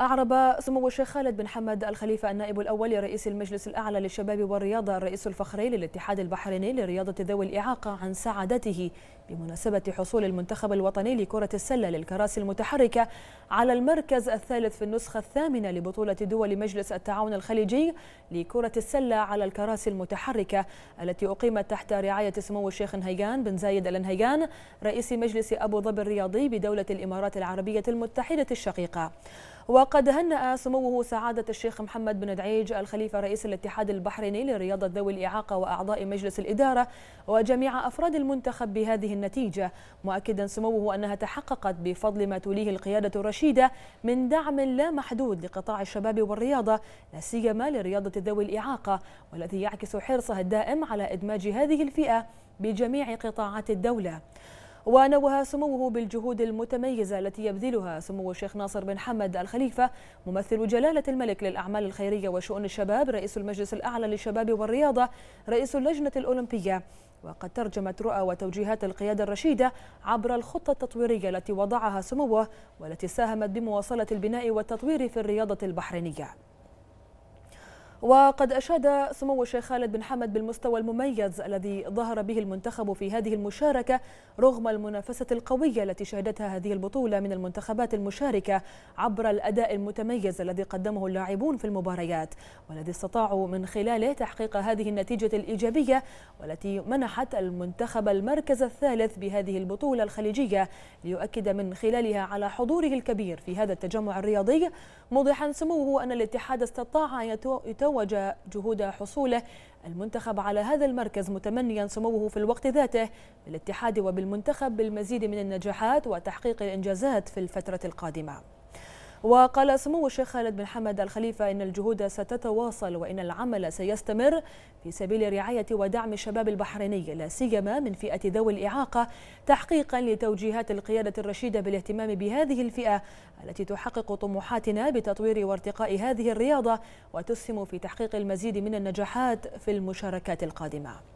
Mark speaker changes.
Speaker 1: أعرب سمو الشيخ خالد بن حمد الخليفة النائب الأول لرئيس المجلس الأعلى للشباب والرياضة الرئيس الفخري للاتحاد البحريني لرياضة ذوي الإعاقة عن سعادته بمناسبة حصول المنتخب الوطني لكرة السلة للكراسي المتحركة على المركز الثالث في النسخة الثامنة لبطولة دول مجلس التعاون الخليجي لكرة السلة على الكراسي المتحركة التي أقيمت تحت رعاية سمو الشيخ نهيجان بن زايد آل نهيجان رئيس مجلس أبو ظبي الرياضي بدولة الإمارات العربية المتحدة الشقيقة وقد هنأ سموه سعادة الشيخ محمد بن دعيج الخليفة رئيس الاتحاد البحريني لرياضة ذوي الإعاقة وأعضاء مجلس الإدارة وجميع أفراد المنتخب بهذه النتيجة مؤكدا سموه أنها تحققت بفضل ما توليه القيادة الرشيدة من دعم لا محدود لقطاع الشباب والرياضة لا سيما لرياضة ذوي الإعاقة والذي يعكس حرصها الدائم على إدماج هذه الفئة بجميع قطاعات الدولة ونوه سموه بالجهود المتميزة التي يبذلها سمو الشيخ ناصر بن حمد الخليفة ممثل جلالة الملك للأعمال الخيرية وشؤون الشباب رئيس المجلس الأعلى للشباب والرياضة رئيس اللجنة الأولمبية وقد ترجمت رؤى وتوجيهات القيادة الرشيدة عبر الخطة التطويرية التي وضعها سموه والتي ساهمت بمواصلة البناء والتطوير في الرياضة البحرينية وقد أشاد سمو الشيخ خالد بن حمد بالمستوى المميز الذي ظهر به المنتخب في هذه المشاركة رغم المنافسة القوية التي شهدتها هذه البطولة من المنتخبات المشاركة عبر الأداء المتميز الذي قدمه اللاعبون في المباريات والذي استطاعوا من خلاله تحقيق هذه النتيجة الإيجابية والتي منحت المنتخب المركز الثالث بهذه البطولة الخليجية ليؤكد من خلالها على حضوره الكبير في هذا التجمع الرياضي موضحا سموه أن الاتحاد استطاع يتو وروج جهود حصوله المنتخب على هذا المركز متمنيا سموه في الوقت ذاته بالاتحاد وبالمنتخب بالمزيد من النجاحات وتحقيق الإنجازات في الفترة القادمة وقال سمو الشيخ خالد بن حمد الخليفة إن الجهود ستتواصل وإن العمل سيستمر في سبيل رعاية ودعم الشباب البحريني لا سيما من فئة ذوي الإعاقة تحقيقا لتوجيهات القيادة الرشيدة بالاهتمام بهذه الفئة التي تحقق طموحاتنا بتطوير وارتقاء هذه الرياضة وتسهم في تحقيق المزيد من النجاحات في المشاركات القادمة